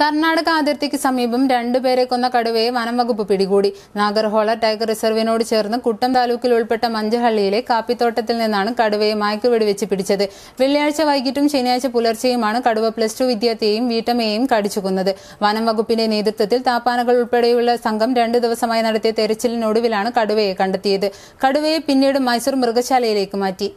കർണാടക അതിർത്തിക്ക് സമീപം രണ്ടുപേരെ കൊന്ന കടുവയെ വനംവകുപ്പ് പിടികൂടി നാഗർഹോള ടൈഗർ റിസർവിനോട് ചേർന്ന് കുട്ടം താലൂക്കിൽ ഉൾപ്പെട്ട മഞ്ചഹള്ളിയിലെ കാപ്പിത്തോട്ടത്തിൽ നിന്നാണ് കടുവയെ മയക്കുവെടി വെച്ച് പിടിച്ചത് വെള്ളിയാഴ്ച വൈകിട്ടും ശനിയാഴ്ച പുലർച്ചെയുമാണ് കടുവ പ്ലസ് ടു വിദ്യാർത്ഥിയെയും വീട്ടമ്മയെയും കടിച്ചുകൊന്നത് വനംവകുപ്പിന്റെ നേതൃത്വത്തിൽ താപ്പാനകൾ ഉൾപ്പെടെയുള്ള സംഘം രണ്ടു ദിവസമായി നടത്തിയ തെരച്ചിലിനൊടുവിലാണ് കടുവയെ കണ്ടെത്തിയത് കടുവയെ പിന്നീട് മൈസൂർ മൃഗശാലയിലേക്ക് മാറ്റി